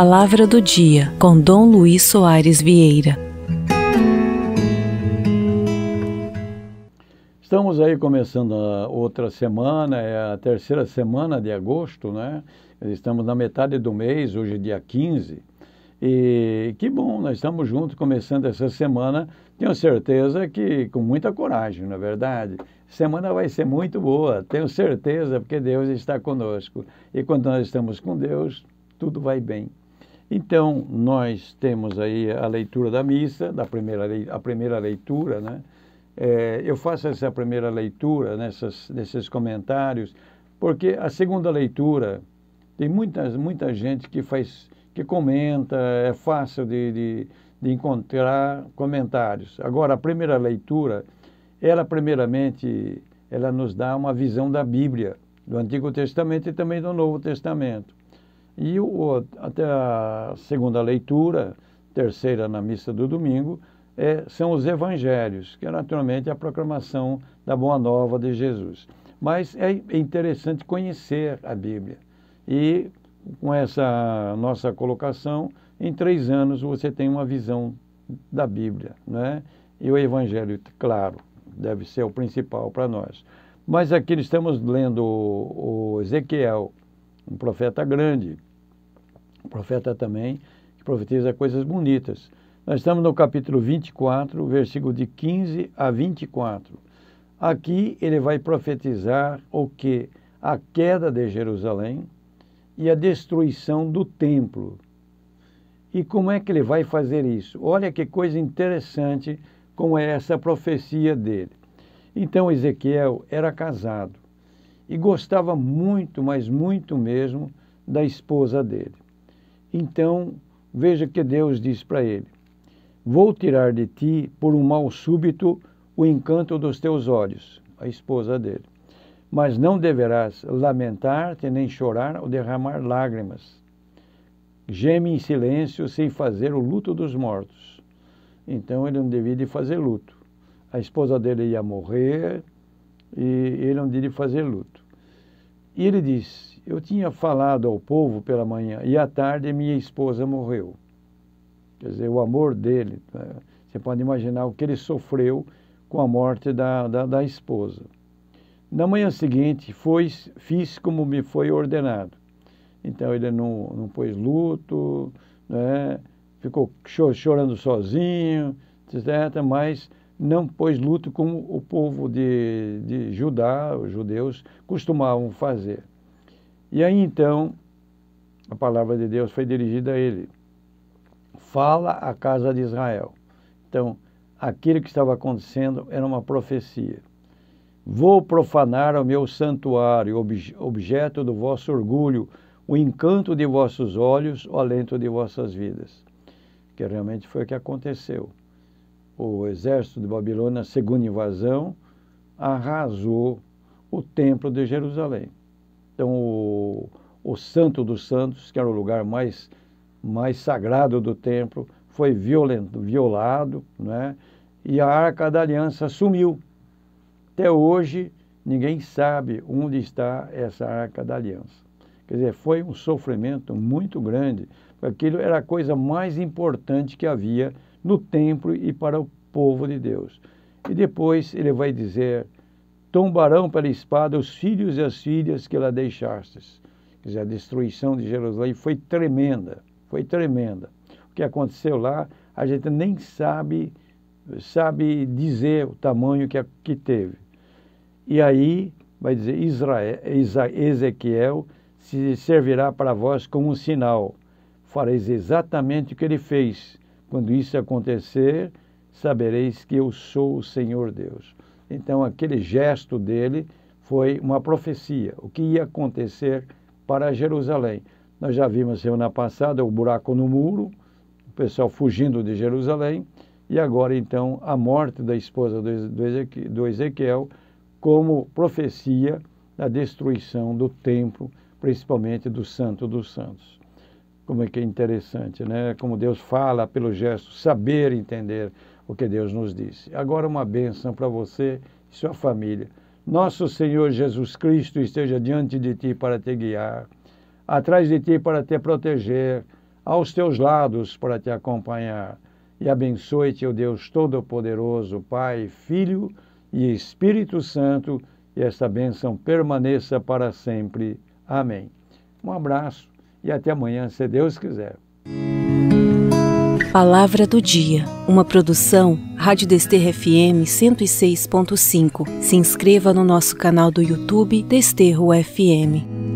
Palavra do Dia, com Dom Luiz Soares Vieira. Estamos aí começando a outra semana, é a terceira semana de agosto, né? Estamos na metade do mês, hoje é dia 15. E que bom, nós estamos juntos começando essa semana. Tenho certeza que com muita coragem, na é verdade. Semana vai ser muito boa, tenho certeza, porque Deus está conosco. E quando nós estamos com Deus, tudo vai bem. Então, nós temos aí a leitura da missa, da primeira, a primeira leitura, né? É, eu faço essa primeira leitura nessas, nesses comentários, porque a segunda leitura tem muita, muita gente que faz, que comenta, é fácil de, de, de encontrar comentários. Agora, a primeira leitura, ela primeiramente, ela nos dá uma visão da Bíblia, do Antigo Testamento e também do Novo Testamento. E o, até a segunda leitura, terceira na missa do domingo, é, são os evangelhos, que é naturalmente a proclamação da Boa Nova de Jesus. Mas é interessante conhecer a Bíblia. E com essa nossa colocação, em três anos você tem uma visão da Bíblia. Né? E o Evangelho, claro, deve ser o principal para nós. Mas aqui estamos lendo o Ezequiel, um profeta grande, profeta também, que profetiza coisas bonitas. Nós estamos no capítulo 24, versículo de 15 a 24. Aqui ele vai profetizar o que? A queda de Jerusalém e a destruição do templo. E como é que ele vai fazer isso? Olha que coisa interessante como é essa profecia dele. Então Ezequiel era casado e gostava muito, mas muito mesmo, da esposa dele. Então, veja que Deus diz para ele: Vou tirar de ti, por um mal súbito, o encanto dos teus olhos, a esposa dele. Mas não deverás lamentar-te nem chorar ou derramar lágrimas. Geme em silêncio sem fazer o luto dos mortos. Então ele não devia de fazer luto. A esposa dele ia morrer e ele não devia de fazer luto. E ele disse. Eu tinha falado ao povo pela manhã e à tarde minha esposa morreu. Quer dizer, o amor dele, né? você pode imaginar o que ele sofreu com a morte da, da, da esposa. Na manhã seguinte, foi, fiz como me foi ordenado. Então ele não, não pôs luto, né? ficou chorando sozinho, etc., mas não pôs luto como o povo de, de Judá, os judeus, costumavam fazer. E aí então, a palavra de Deus foi dirigida a ele. Fala à casa de Israel. Então, aquilo que estava acontecendo era uma profecia. Vou profanar o meu santuário, objeto do vosso orgulho, o encanto de vossos olhos, o alento de vossas vidas. Que realmente foi o que aconteceu. O exército de Babilônia, segunda invasão, arrasou o templo de Jerusalém. Então, o o, Santo dos Santos, que era o lugar mais, mais sagrado do templo, foi violento, violado, né? e a Arca da Aliança sumiu. Até hoje, ninguém sabe onde está essa Arca da Aliança. Quer dizer, foi um sofrimento muito grande. Aquilo era a coisa mais importante que havia no templo e para o povo de Deus. E depois ele vai dizer tombarão pela espada os filhos e as filhas que lá deixastes. Quer dizer, a destruição de Jerusalém foi tremenda, foi tremenda. O que aconteceu lá, a gente nem sabe, sabe dizer o tamanho que, que teve. E aí, vai dizer, Israel, Ezequiel se servirá para vós como um sinal. Fareis exatamente o que ele fez. Quando isso acontecer, sabereis que eu sou o Senhor Deus. Então, aquele gesto dele foi uma profecia, o que ia acontecer para Jerusalém. Nós já vimos semana passada o buraco no muro, o pessoal fugindo de Jerusalém, e agora então a morte da esposa do Ezequiel como profecia da destruição do templo, principalmente do Santo dos Santos. Como é que é interessante, né? Como Deus fala pelo gesto, saber entender o que Deus nos disse. Agora uma bênção para você e sua família. Nosso Senhor Jesus Cristo esteja diante de ti para te guiar, atrás de ti para te proteger, aos teus lados para te acompanhar. E abençoe-te, o Deus Todo-Poderoso, Pai, Filho e Espírito Santo, e esta bênção permaneça para sempre. Amém. Um abraço e até amanhã, se Deus quiser. Palavra do Dia, uma produção Rádio Desterro FM 106.5. Se inscreva no nosso canal do YouTube Desterro FM.